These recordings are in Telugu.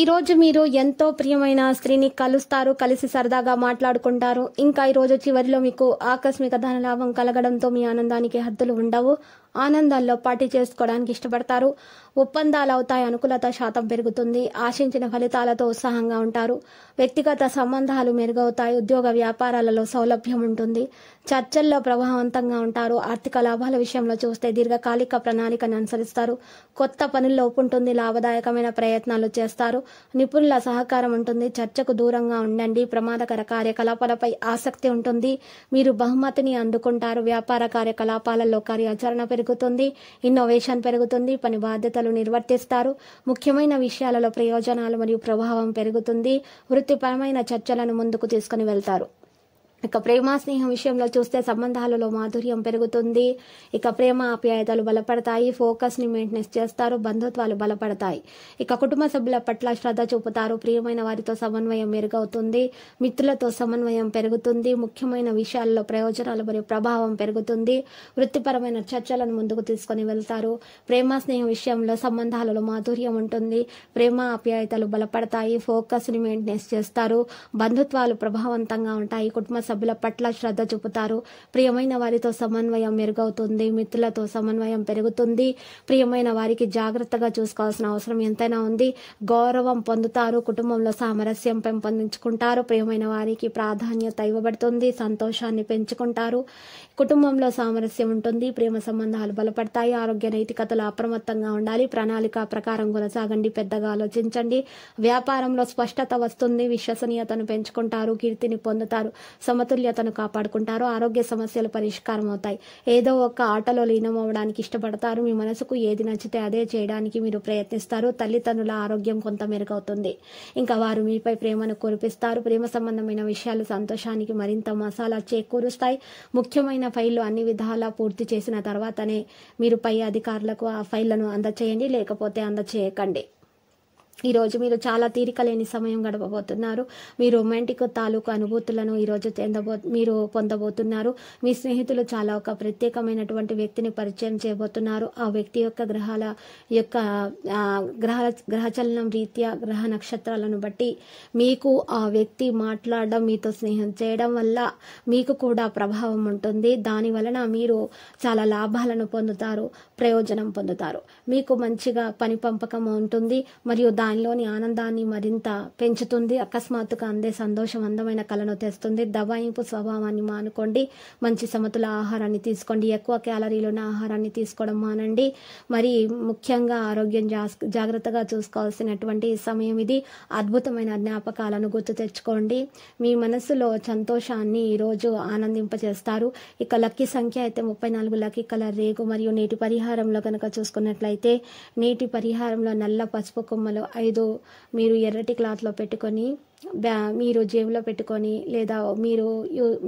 ఈరోజు మీరు ఎంతో ప్రియమైన స్త్రీని కలుస్తారు కలిసి సరదాగా మాట్లాడుకుంటారు ఇంకా ఈరోజు చివరిలో మీకు ఆకస్మిక ధన లాభం కలగడంతో మీ ఆనందానికి హద్దులు ఉండవు ఆనందాల్లో పార్టీ చేసుకోవడానికి ఇష్టపడతారు ఒప్పందాలు అవుతాయి అనుకూలత శాతం పెరుగుతుంది ఆశించిన ఫలితాలతో ఉత్సాహంగా ఉంటారు వ్యక్తిగత సంబంధాలు మెరుగవుతాయి ఉద్యోగ వ్యాపారాలలో సౌలభ్యం ఉంటుంది చర్చల్లో ప్రభావవంతంగా ఉంటారు ఆర్థిక లాభాల విషయంలో చూస్తే దీర్ఘకాలిక ప్రణాళికను అనుసరిస్తారు కొత్త పనుల్లో ఉంటుంది లాభదాయకమైన ప్రయత్నాలు చేస్తారు నిపుణుల సహకారం ఉంటుంది చర్చకు దూరంగా ఉండండి ప్రమాదకర కార్యకలాపాలపై ఆసక్తి ఉంటుంది మీరు బహుమతిని అందుకుంటారు వ్యాపార కార్యకలాపాలలో కార్యాచరణ పెరుగుతుంది ఇన్నోవేషన్ పెరుగుతుంది పని బాధ్యతలు నిర్వర్తిస్తారు ముఖ్యమైన విషయాలలో ప్రయోజనాలు మరియు ప్రభావం పెరుగుతుంది వృత్తిపరమైన చర్చలను ముందుకు తీసుకుని వెళ్తారు ఇక ప్రేమ స్నేహం విషయంలో చూస్తే సంబంధాలలో మాధుర్యం పెరుగుతుంది ఇక ప్రేమ ఆప్యాయతలు బలపడతాయి ఫోకస్ని మెయింటెనెన్స్ చేస్తారు బంధుత్వాలు బలపడతాయి ఇక కుటుంబ సభ్యుల పట్ల శ్రద్ధ చూపుతారు ప్రియమైన వారితో సమన్వయం మెరుగవుతుంది మిత్రులతో సమన్వయం పెరుగుతుంది ముఖ్యమైన విషయాల్లో ప్రయోజనాలు మరియు ప్రభావం పెరుగుతుంది వృత్తిపరమైన చర్చలను ముందుకు తీసుకొని వెళ్తారు ప్రేమ స్నేహం విషయంలో సంబంధాలలో మాధుర్యం ఉంటుంది ప్రేమ ఆప్యాయతలు బలపడతాయి ఫోకస్ని మెయింటెనెన్స్ చేస్తారు బంధుత్వాలు ప్రభావవంతంగా ఉంటాయి కుటుంబ సభ్యుల పట్ల శ్రద్ధ చూపుతారు ప్రియమైన వారితో సమన్వయం మెరుగవుతుంది మిత్రులతో సమన్వయం పెరుగుతుంది ప్రియమైన వారికి జాగ్రత్తగా చూసుకోవాల్సిన అవసరం ఎంతైనా ఉంది గౌరవం పొందుతారు కుటుంబంలో సామరస్యం పెంపొందించుకుంటారు ప్రియమైన వారికి ప్రాధాన్యత ఇవ్వబడుతుంది సంతోషాన్ని పెంచుకుంటారు కుటుంబంలో సామరస్యం ఉంటుంది ప్రేమ సంబంధాలు బలపడతాయి ఆరోగ్య నైతికతలు అప్రమత్తంగా ఉండాలి ప్రణాళిక ప్రకారం కొనసాగండి పెద్దగా ఆలోచించండి వ్యాపారంలో స్పష్టత వస్తుంది విశ్వసనీయతను పెంచుకుంటారు కీర్తిని పొందుతారు సమతుల్యతను కాపాడుకుంటారు ఆరోగ్య సమస్యలు పరిష్కారం అవుతాయి ఏదో ఒక ఆటలో లీనం అవ్వడానికి ఇష్టపడతారు మీ మనసుకు ఏది నచ్చితే అదే చేయడానికి మీరు ప్రయత్నిస్తారు తల్లిదండ్రుల ఆరోగ్యం కొంత మెరుగవుతుంది ఇంకా వారు మీపై ప్రేమను కురిపిస్తారు ప్రేమ సంబంధమైన విషయాలు సంతోషానికి మరింత మసాలా చేకూరుస్తాయి ముఖ్యమైన ఫైళ్లు అన్ని విధాలా పూర్తి చేసిన తర్వాతనే మీరు పై అధికారులకు ఆ ఫైళ్లను అందచేయండి లేకపోతే అందచేయకండి ఈరోజు మీరు చాలా తీరిక లేని సమయం గడపబోతున్నారు మీ రొమాంటిక్ తాలూకు అనుభూతులను ఈరోజు చెందబో మీరు పొందబోతున్నారు మీ స్నేహితులు చాలా ఒక ప్రత్యేకమైనటువంటి వ్యక్తిని పరిచయం చేయబోతున్నారు ఆ వ్యక్తి యొక్క గ్రహాల యొక్క గ్రహ గ్రహచలనం రీత్యా గ్రహ నక్షత్రాలను బట్టి మీకు ఆ వ్యక్తి మాట్లాడడం మీతో స్నేహం చేయడం వల్ల మీకు కూడా ప్రభావం ఉంటుంది దాని వలన మీరు చాలా లాభాలను పొందుతారు ప్రయోజనం పొందుతారు మీకు మంచిగా పని పంపకం ఉంటుంది మరియు దానిలోని ఆనందాన్ని మరింత పెంచుతుంది అకస్మాత్తుగా అందే సంతోషం అందమైన కళను తెస్తుంది దబాయింపు స్వభావాన్ని మానుకోండి మంచి సమతుల ఆహారాన్ని తీసుకోండి ఎక్కువ క్యాలరీలు ఉన్న ఆహారాన్ని తీసుకోవడం మానండి మరి ముఖ్యంగా ఆరోగ్యం జాగ్రత్తగా చూసుకోవాల్సినటువంటి సమయం ఇది అద్భుతమైన జ్ఞాపకాలను గుర్తు తెచ్చుకోండి మీ మనసులో సంతోషాన్ని ఈరోజు ఆనందింపజేస్తారు ఇక లక్కీ సంఖ్య అయితే ముప్పై నాలుగు లక్కీ కలర్ రేగు మరియు నీటి పరిహారంలో కనుక చూసుకున్నట్లయితే నీటి పరిహారంలో నల్ల పసుపు కొమ్మలు ఐదో మీరు ఎర్రటి క్లాత్లో పెట్టుకొని బ్యా మీరు జేబులో పెట్టుకొని లేదా మీరు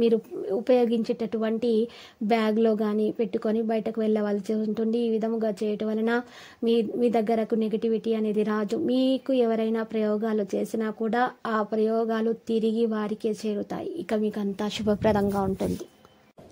మీరు ఉపయోగించేటటువంటి బ్యాగ్లో కానీ పెట్టుకొని బయటకు వెళ్ళవలసి ఉంటుంది ఈ విధముగా చేయటం వలన మీ మీ దగ్గరకు నెగిటివిటీ అనేది రాదు మీకు ఎవరైనా ప్రయోగాలు చేసినా కూడా ఆ ప్రయోగాలు తిరిగి వారికే చేరుతాయి ఇక మీకు అంతా శుభప్రదంగా ఉంటుంది